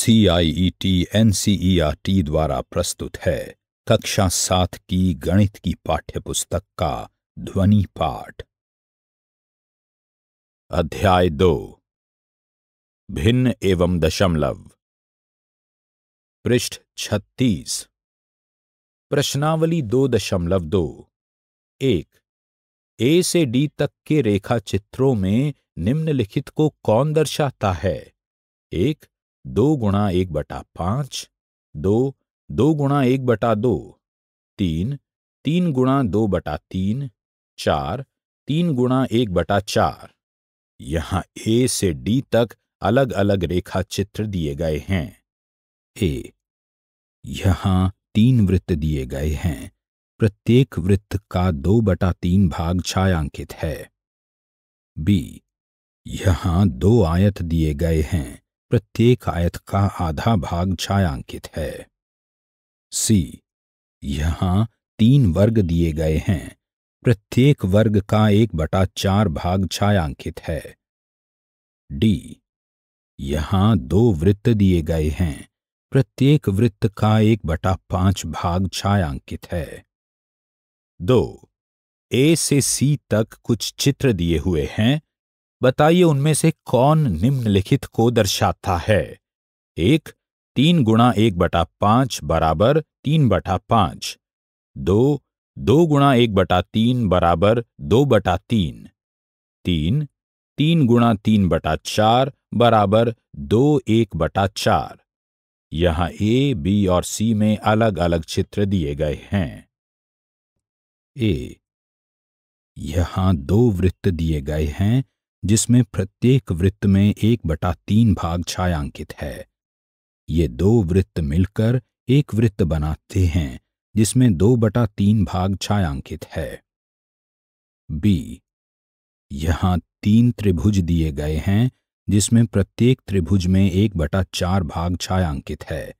CIET NCERT e e द्वारा प्रस्तुत है कक्षा सात की गणित की पाठ्यपुस्तक का ध्वनि पाठ अध्याय दो भिन्न एवं दशमलव पृष्ठ छत्तीस प्रश्नावली दो दशमलव दो एक ए से डी तक के रेखा चित्रों में निम्नलिखित को कौन दर्शाता है एक दो गुणा एक बटा पांच दो दो गुणा एक बटा दो तीन तीन गुणा दो बटा तीन चार तीन गुणा एक बटा चार यहाँ ए से डी तक अलग अलग रेखा चित्र दिए गए हैं ए यहाँ तीन वृत्त दिए गए हैं प्रत्येक वृत्त का दो बटा तीन भाग छायांकित है बी यहाँ दो आयत दिए गए हैं प्रत्येक आयत का आधा भाग छायांकित है सी यहां तीन वर्ग दिए गए हैं प्रत्येक वर्ग का एक बटा चार भाग छायांकित है डी यहां दो वृत्त दिए गए हैं प्रत्येक वृत्त का एक बटा पांच भाग छायांकित है दो ए से सी तक कुछ चित्र दिए हुए हैं बताइए उनमें से कौन निम्नलिखित को दर्शाता है एक तीन गुणा एक बटा पांच बराबर तीन बटा पांच दो दो गुणा एक बटा तीन बराबर दो बटा तीन तीन तीन गुणा तीन बटा चार बराबर दो एक बटा चार यहां ए बी और सी में अलग अलग चित्र दिए गए हैं ए यहाँ दो वृत्त दिए गए हैं जिसमें प्रत्येक वृत्त में एक बटा तीन भाग छायांकित है ये दो वृत्त मिलकर एक वृत्त बनाते हैं जिसमें दो बटा तीन भाग छायांकित है बी यहां तीन त्रिभुज दिए गए हैं जिसमें प्रत्येक त्रिभुज में एक बटा चार भाग छायांकित है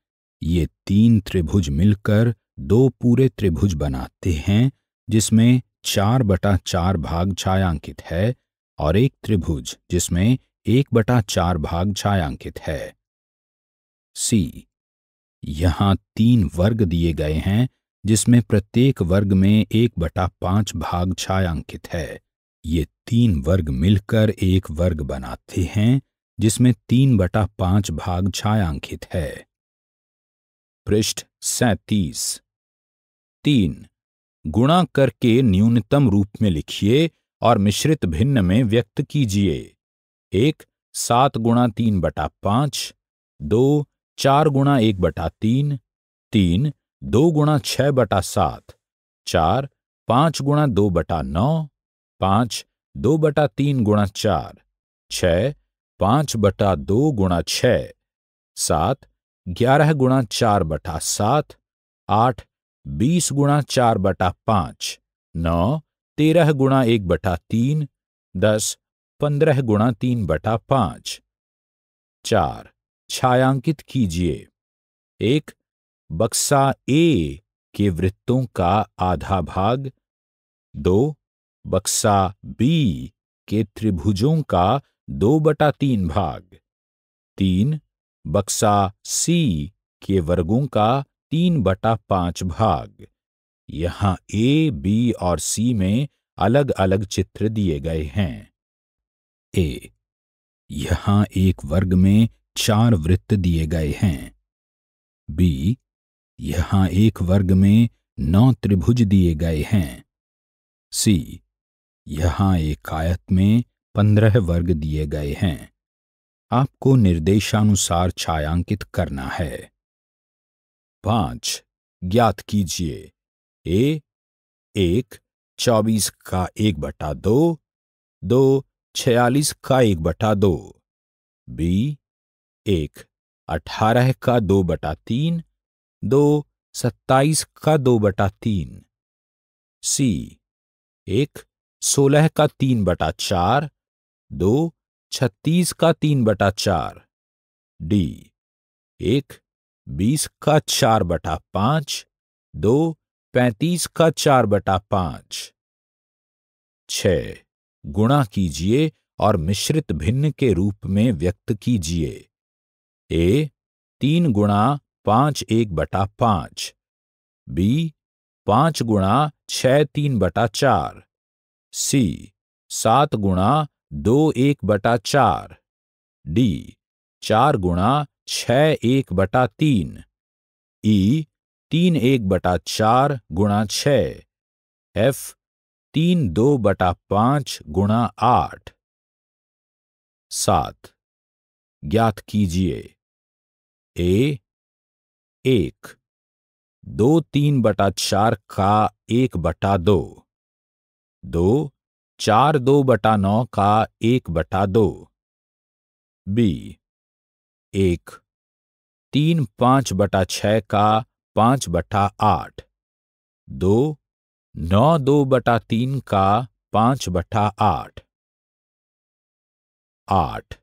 ये तीन त्रिभुज मिलकर दो पूरे त्रिभुज बनाते हैं जिसमें चार बटा चार भाग छायांकित है और एक त्रिभुज जिसमें एक बटा चार भाग छायांकित है सी यहां तीन वर्ग दिए गए हैं जिसमें प्रत्येक वर्ग में एक बटा पांच भाग छायांकित है ये तीन वर्ग मिलकर एक वर्ग बनाते हैं जिसमें तीन बटा पांच भाग छायांकित है पृष्ठ सैतीस तीन गुणा करके न्यूनतम रूप में लिखिए और मिश्रित भिन्न में व्यक्त कीजिए एक सात गुणा तीन बटा पांच दो चार गुणा एक बटा तीन तीन दो गुणा छह बटा सात चार पांच गुणा दो बटा नौ पांच दो बटा तीन गुणा चार छ पांच बटा दो गुणा छ सात ग्यारह गुणा चार बटा सात आठ बीस गुणा चार बटा पांच नौ तेरह गुणा एक बटा तीन दस पंद्रह गुणा तीन बटा पांच चार छायांकित कीजिए एक बक्सा ए के वृत्तों का आधा भाग दो बक्सा बी के त्रिभुजों का दो बटा तीन भाग तीन बक्सा सी के वर्गों का तीन बटा पांच भाग यहाँ ए बी और सी में अलग अलग चित्र दिए गए हैं ए यहाँ एक वर्ग में चार वृत्त दिए गए हैं बी यहाँ एक वर्ग में नौ त्रिभुज दिए गए हैं सी यहाँ एक आयत में पंद्रह वर्ग दिए गए हैं आपको निर्देशानुसार छायांकित करना है पांच ज्ञात कीजिए ए एक चौबीस का एक बटा दो दो छियालीस का एक बटा दो बी एक अठारह का दो बटा तीन दो सत्ताईस का दो बटा तीन सी एक सोलह का तीन बटा चार दो छत्तीस का तीन बटा चार डी एक बीस का चार बटा पांच दो पैंतीस का चार बटा पांच छ गुणा कीजिए और मिश्रित भिन्न के रूप में व्यक्त कीजिए ए तीन गुणा पांच एक बटा पांच बी पांच गुणा छ तीन बटा चार सी सात गुणा दो एक बटा चार डी चार गुणा छ एक बटा तीन ई तीन एक बटा चार गुणा छ एफ तीन दो बटा पांच गुणा आठ सात ज्ञात कीजिए ए एक दो तीन बटा चार का एक बटा दो दो चार दो बटा नौ का एक बटा दो बी एक तीन पांच बटा छ का पांच बटा आठ दो नौ दो बटा तीन का पांच बटा आठ आठ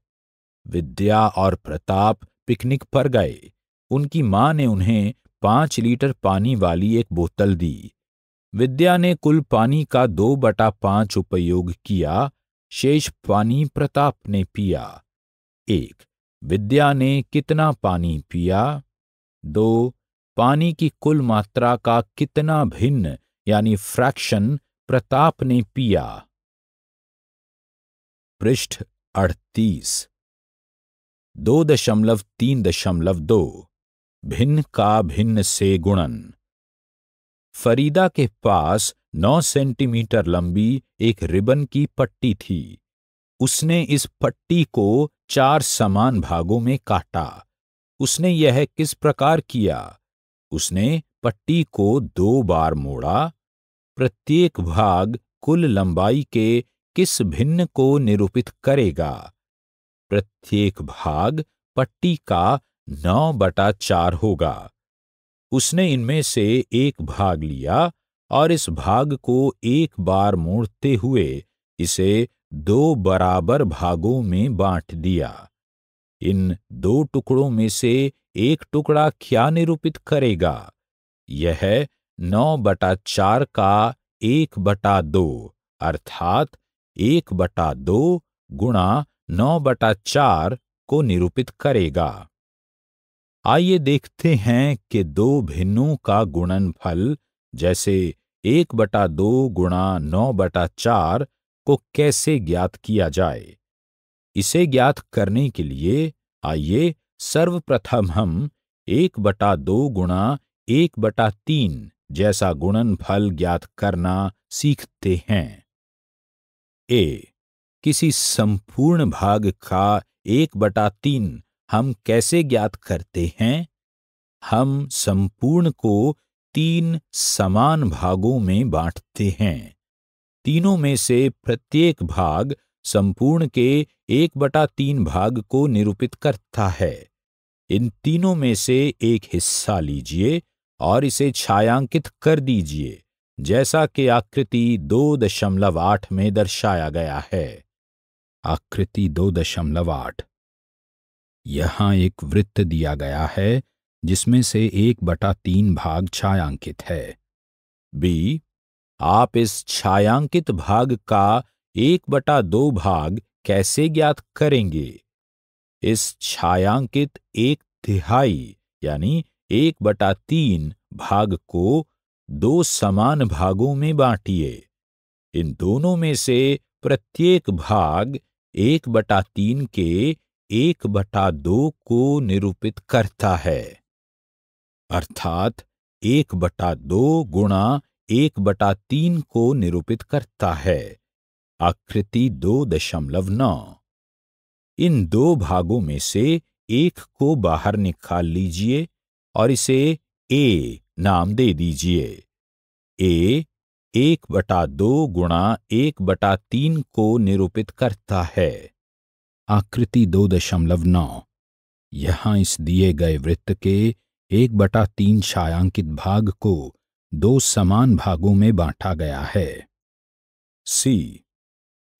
विद्या और प्रताप पिकनिक पर गए उनकी मां ने उन्हें पांच लीटर पानी वाली एक बोतल दी विद्या ने कुल पानी का दो बटा पांच उपयोग किया शेष पानी प्रताप ने पिया एक विद्या ने कितना पानी पिया दो पानी की कुल मात्रा का कितना भिन्न यानी फ्रैक्शन प्रताप ने पिया पृष्ठ अड़तीस दो दशमलव तीन दशमलव दो भिन्न का भिन्न से गुणन फरीदा के पास नौ सेंटीमीटर लंबी एक रिबन की पट्टी थी उसने इस पट्टी को चार समान भागों में काटा उसने यह किस प्रकार किया उसने पट्टी को दो बार मोड़ा प्रत्येक भाग कुल लंबाई के किस भिन्न को निरूपित करेगा प्रत्येक भाग पट्टी का नौ बटा चार होगा उसने इनमें से एक भाग लिया और इस भाग को एक बार मोड़ते हुए इसे दो बराबर भागों में बांट दिया इन दो टुकड़ों में से एक टुकड़ा क्या निरूपित करेगा यह नौ बटा चार का एक बटा दो अर्थात एक बटा दो गुणा नौ बटा चार को निरूपित करेगा आइए देखते हैं कि दो भिन्नों का गुणनफल जैसे एक बटा दो गुणा नौ बटा चार को कैसे ज्ञात किया जाए इसे ज्ञात करने के लिए आइए सर्वप्रथम हम एक बटा दो गुणा एक बटा तीन जैसा गुणन फल ज्ञात करना सीखते हैं ए किसी संपूर्ण भाग का एक बटा तीन हम कैसे ज्ञात करते हैं हम संपूर्ण को तीन समान भागों में बांटते हैं तीनों में से प्रत्येक भाग संपूर्ण के एक बटा तीन भाग को निरूपित करता है इन तीनों में से एक हिस्सा लीजिए और इसे छायांकित कर दीजिए जैसा कि आकृति दो दशमलव आठ में दर्शाया गया है आकृति दो दशमलव आठ यहां एक वृत्त दिया गया है जिसमें से एक बटा तीन भाग छायांकित है बी आप इस छायांकित भाग का एक बटा दो भाग कैसे ज्ञात करेंगे इस छायांकित एक तिहाई यानी एक बटा तीन भाग को दो समान भागों में बांटिए इन दोनों में से प्रत्येक भाग एक बटा तीन के एक बटा दो को निरूपित करता है अर्थात एक बटा दो गुणा एक बटा तीन को निरूपित करता है आकृति दो दशमलव नौ इन दो भागों में से एक को बाहर निकाल लीजिए और इसे ए नाम दे दीजिए ए एक बटा दो गुणा एक बटा तीन को निरूपित करता है आकृति दो दशमलव नौ यहां इस दिए गए वृत्त के एक बटा तीन छायांकित भाग को दो समान भागों में बांटा गया है सी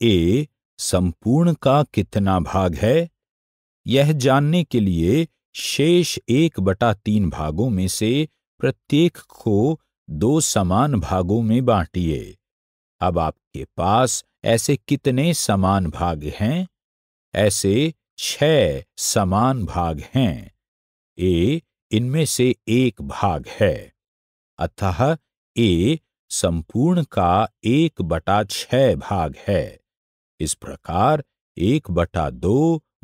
ए संपूर्ण का कितना भाग है यह जानने के लिए शेष एक बटा तीन भागों में से प्रत्येक को दो समान भागों में बांटिए अब आपके पास ऐसे कितने समान भाग हैं ऐसे छह समान भाग हैं ए इनमें से एक भाग है अतः ए संपूर्ण का एक बटा छह भाग है इस प्रकार एक बटा दो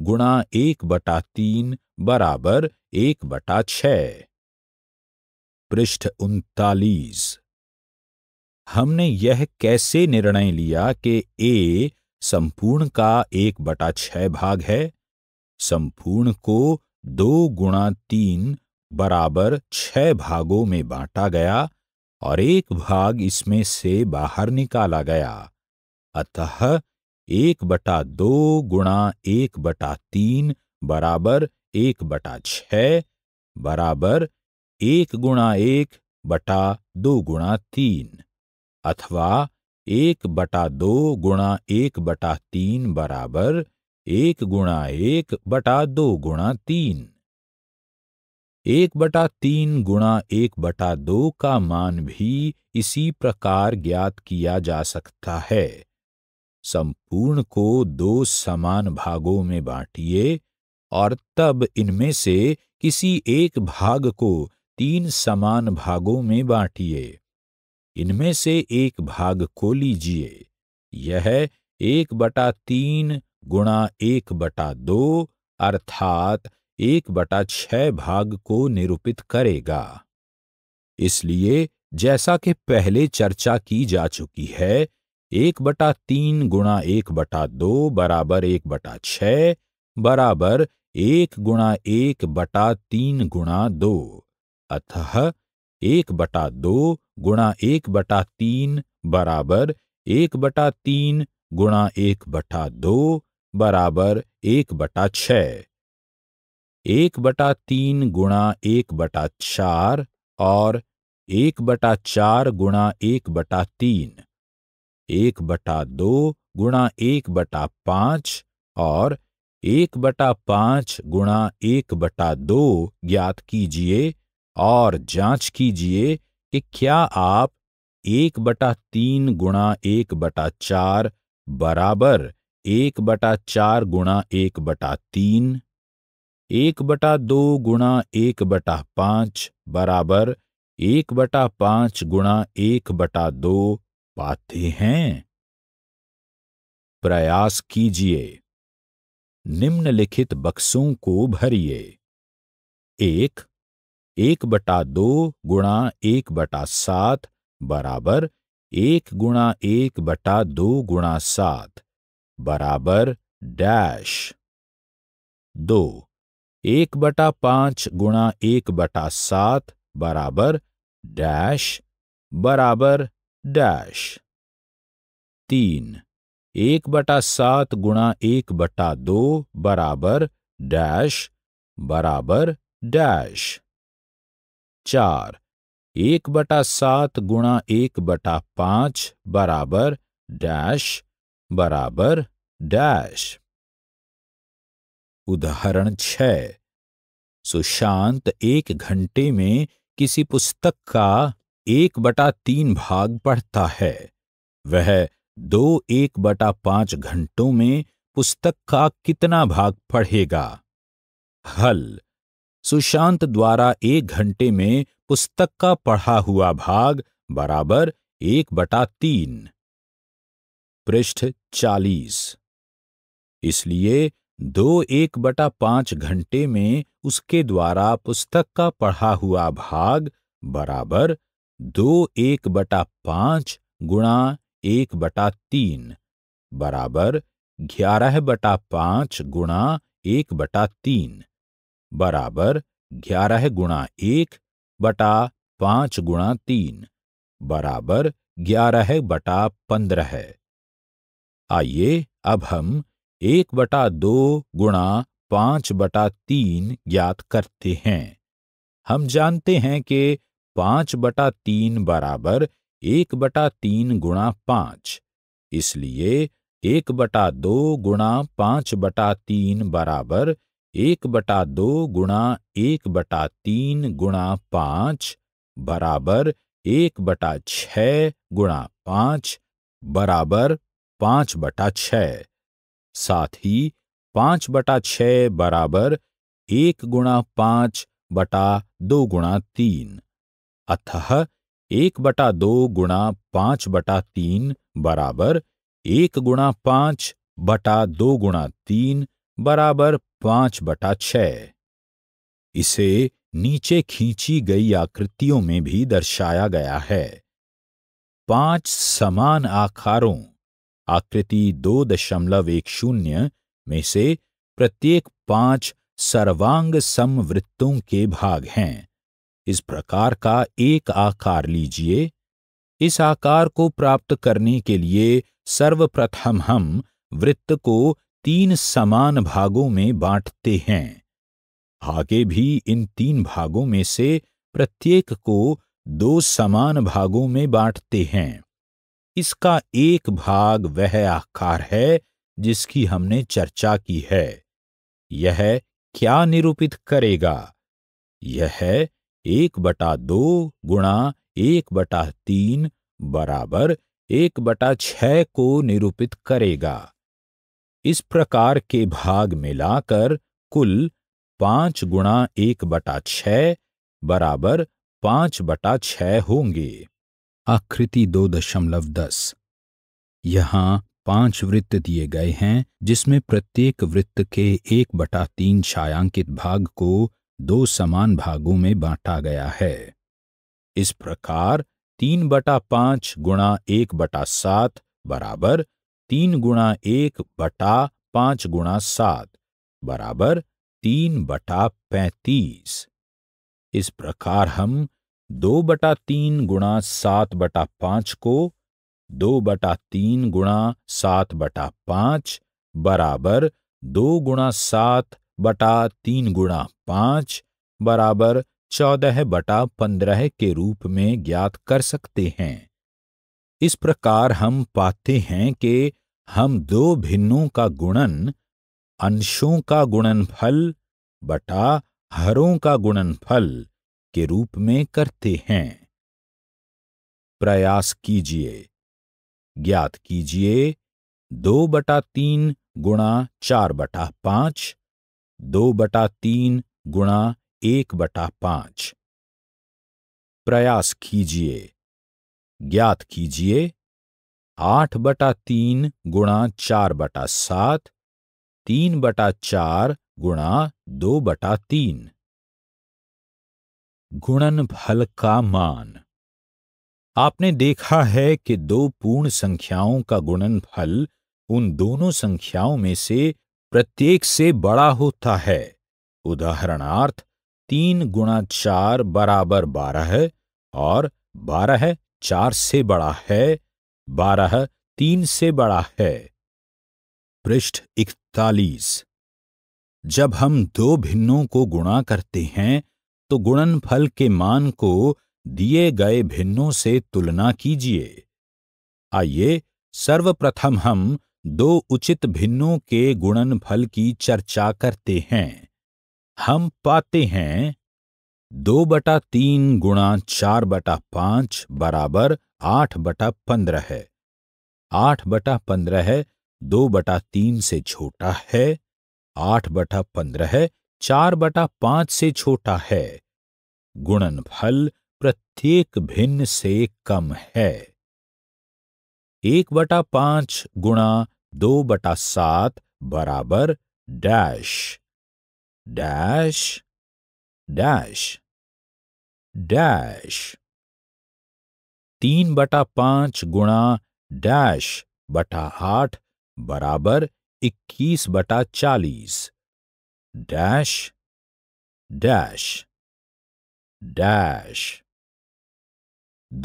गुणा एक बटा तीन बराबर एक बटा छ पृष्ठ उनतालीस हमने यह कैसे निर्णय लिया कि ए संपूर्ण का एक बटा छह भाग है संपूर्ण को दो गुणा तीन बराबर छह भागों में बांटा गया और एक भाग इसमें से बाहर निकाला गया अतः एक बटा दो गुणा एक बटा तीन बराबर एक बटा छ बराबर एक गुणा एक बटा दो गुणा तीन अथवा एक बटा दो गुणा एक बटा तीन बराबर एक गुणा एक बटा दो गुणा तीन एक बटा तीन गुणा एक बटा दो का मान भी इसी प्रकार ज्ञात किया जा सकता है संपूर्ण को दो समान भागों में बांटिए और तब इनमें से किसी एक भाग को तीन समान भागों में बांटिए इनमें से एक भाग को लीजिए यह एक बटा तीन गुणा एक बटा दो अर्थात एक बटा छह भाग को निरूपित करेगा इसलिए जैसा कि पहले चर्चा की जा चुकी है एक बटा तीन गुणा एक बटा दो बराबर एक बटा छ बराबर एक गुणा एक बटा तीन गुणा दो अतः एक बटा दो गुणा एक बटा तीन बराबर एक बटा तीन गुणा एक बटा दो बराबर एक बटा छ एक बटा तीन गुणा एक बटा चार और एक बटा चार गुणा एक बटा तीन एक बटा दो गुणा एक बटा पांच और एक बटा पांच गुणा एक बटा दो ज्ञात कीजिए और जांच कीजिए कि क्या आप एक बटा तीन गुणा एक बटा चार बराबर एक बटा चार गुणा एक बटा तीन एक बटा दो गुणा एक बटा पांच बराबर एक बटा पांच गुणा एक बटा दो पाते हैं प्रयास कीजिए निम्नलिखित बक्सों को भरिए एक एक बटा दो गुणा एक बटा सात बराबर एक गुणा एक बटा दो गुणा सात बराबर डैश दो एक बटा पांच गुणा एक बटा सात बराबर डैश बराबर डैश तीन एक बटा सात गुणा एक बटा दो बराबर डैश बराबर डैश चार एक बटा सात गुणा एक बटा पांच बराबर डैश बराबर डैश उदाहरण छ सुशांत एक घंटे में किसी पुस्तक का एक बटा तीन भाग पढ़ता है वह दो एक बटा पांच घंटों में पुस्तक का कितना भाग पढ़ेगा हल सुशांत द्वारा एक घंटे में पुस्तक का पढ़ा हुआ भाग बराबर एक बटा तीन पृष्ठ चालीस इसलिए दो एक बटा पांच घंटे में उसके द्वारा पुस्तक का पढ़ा हुआ भाग बराबर दो एक बटा पांच गुणा एक बटा तीन बराबर ग्यारह बटा पांच गुणा एक बटा तीन बराबर ग्यारह गुणा एक बटा पांच गुणा तीन बराबर ग्यारह बटा पंद्रह आइए अब हम एक बटा दो गुणा पांच बटा तीन ज्ञात करते हैं हम जानते हैं कि पांच बटा तीन बराबर एक बटा तीन गुणा पांच इसलिए एक बटा दो गुणा पांच बटा तीन बराबर एक बटा दो गुणा एक बटा तीन गुणा पांच बराबर एक बटा छ गुणा पांच बराबर पांच बटा छ साथ ही पांच बटा छ बराबर एक गुणा पांच बटा दो गुणा तीन अतः एक बटा दो गुणा पांच बटा तीन बराबर एक गुणा पांच बटा दो गुणा तीन बराबर पांच बटा छ इसे नीचे खींची गई आकृतियों में भी दर्शाया गया है पांच समान आकारों आकृति दो दशमलव एक शून्य में से प्रत्येक पांच सर्वांग समवृत्तों के भाग हैं इस प्रकार का एक आकार लीजिए इस आकार को प्राप्त करने के लिए सर्वप्रथम हम वृत्त को तीन समान भागों में बांटते हैं आगे भी इन तीन भागों में से प्रत्येक को दो समान भागों में बांटते हैं इसका एक भाग वह आकार है जिसकी हमने चर्चा की है यह क्या निरूपित करेगा यह एक बटा दो गुणा एक बटा तीन बराबर एक बटा छह को निरूपित करेगा इस प्रकार के भाग मिलाकर कुल पांच गुणा एक बटा छह बराबर पांच बटा छह होंगे आकृति दो दशमलव दस यहां पांच वृत्त दिए गए हैं जिसमें प्रत्येक वृत्त के एक बटा तीन छायांकित भाग को दो समान भागों में बांटा गया है इस प्रकार तीन बटा पांच गुणा एक बटा सात बराबर तीन गुणा एक बटा पांच गुणा सात बराबर तीन बटा पैतीस इस प्रकार हम दो बटा तीन गुणा सात बटा पांच को दो बटा तीन गुणा सात बटा पांच बराबर दो गुणा सात बटा तीन गुणा पांच बराबर चौदह बटा पंद्रह के रूप में ज्ञात कर सकते हैं इस प्रकार हम पाते हैं कि हम दो भिन्नों का गुणन अंशों का गुणनफल बटा हरों का गुणनफल के रूप में करते हैं प्रयास कीजिए ज्ञात कीजिए दो बटा तीन गुणा चार बटा पांच दो बटा तीन गुणा एक बटा पांच प्रयास कीजिए ज्ञात कीजिए आठ बटा तीन गुणा चार बटा सात तीन बटा चार गुणा दो बटा तीन गुणन फल का मान आपने देखा है कि दो पूर्ण संख्याओं का गुणनफल उन दोनों संख्याओं में से प्रत्येक से बड़ा होता है उदाहरणार्थ तीन गुणा चार बराबर बारह और बारह चार से बड़ा है बारह तीन से बड़ा है पृष्ठ इकतालीस जब हम दो भिन्नों को गुणा करते हैं तो गुणनफल के मान को दिए गए भिन्नों से तुलना कीजिए आइए सर्वप्रथम हम दो उचित भिन्नों के गुणनफल की चर्चा करते हैं हम पाते हैं दो बटा तीन गुणा चार बटा पांच बराबर आठ बटा पंद्रह है आठ बटा पंद्रह दो बटा तीन से छोटा है आठ बटा पंद्रह चार बटा पांच से छोटा है गुणनफल प्रत्येक भिन्न से कम है एक बटा पांच गुणा दो बटा सात बराबर डैश डैश डैश डैश तीन बटा पांच गुणा डैश बटा आठ बराबर इक्कीस बटा चालीस डैश डैश डैश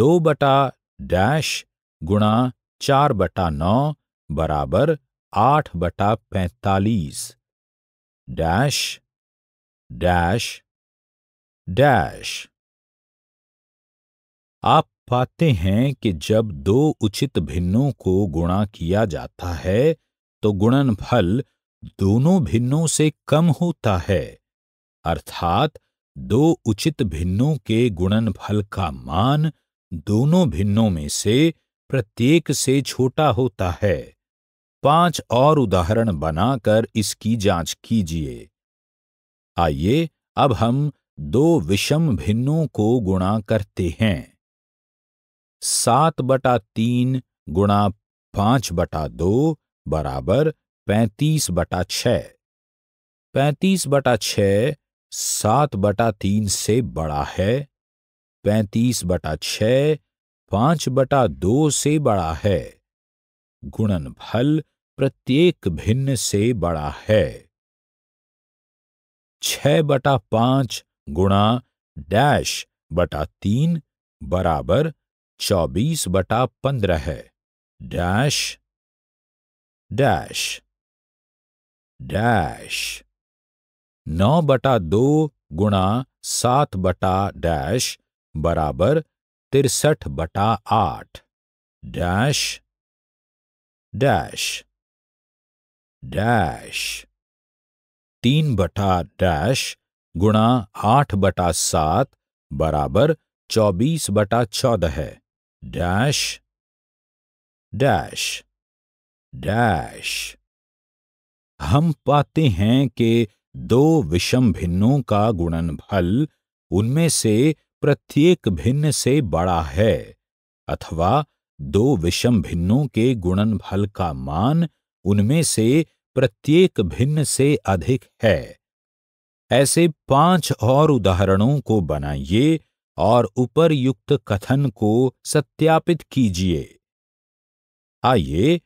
दो बटा डैश गुणा चार बटा नौ बराबर आठ बटा पैतालीस डैश डैश डैश आप पाते हैं कि जब दो उचित भिन्नों को गुणा किया जाता है तो गुणनफल दोनों भिन्नों से कम होता है अर्थात दो उचित भिन्नों के गुणनफल का मान दोनों भिन्नों में से प्रत्येक से छोटा होता है पांच और उदाहरण बनाकर इसकी जांच कीजिए आइए अब हम दो विषम भिन्नों को गुणा करते हैं सात बटा तीन गुणा पांच बटा दो बराबर पैंतीस बटा छ पैंतीस बटा छ सात बटा तीन से बड़ा है पैंतीस बटा छ पांच बटा दो से बड़ा है गुणनफल प्रत्येक भिन्न से बड़ा है छ बटा पांच गुणा डैश बटा तीन बराबर चौबीस बटा पंद्रह है डैश डैश डैश नौ बटा दो गुणा सात बटा डैश बराबर तिरसठ बटा आठ डैश डैश डैश तीन बटा डैश गुणा आठ बटा सात बराबर चौबीस बटा चौदह है डैश डैश डैश हम पाते हैं कि दो विषम भिन्नों का गुणनफल उनमें से प्रत्येक भिन्न से बड़ा है अथवा दो विषम भिन्नों के गुणनफल का मान उनमें से प्रत्येक भिन्न से अधिक है ऐसे पांच और उदाहरणों को बनाइए और उपरयुक्त कथन को सत्यापित कीजिए आइए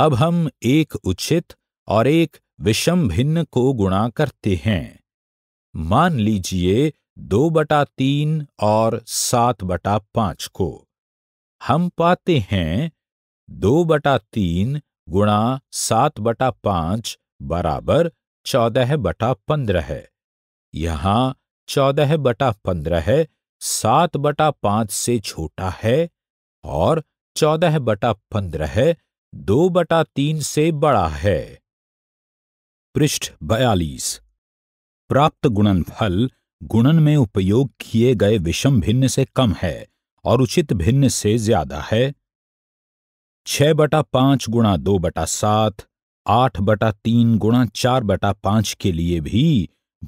अब हम एक उचित और एक विषम भिन्न को गुणा करते हैं मान लीजिए दो बटा तीन और सात बटा पांच को हम पाते हैं दो बटा तीन गुणा सात बटा पांच बराबर चौदह बटा पंद्रह है यहां चौदह बटा पंद्रह सात बटा पांच से छोटा है और चौदह बटा पंद्रह दो बटा तीन से बड़ा है पृष्ठ बयालीस प्राप्त गुणनफल गुणन में उपयोग किए गए विषम भिन्न से कम है और उचित भिन्न से ज्यादा है छह बटा पांच गुणा दो बटा सात आठ बटा तीन गुणा चार बटा पांच के लिए भी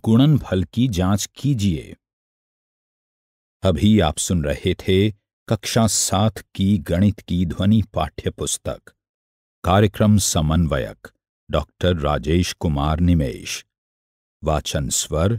गुणन फल की जांच कीजिए अभी आप सुन रहे थे कक्षा सात की गणित की ध्वनि पाठ्य पुस्तक कार्यक्रम समन्वयक डॉक्टर राजेश कुमार निमेश वाचन स्वर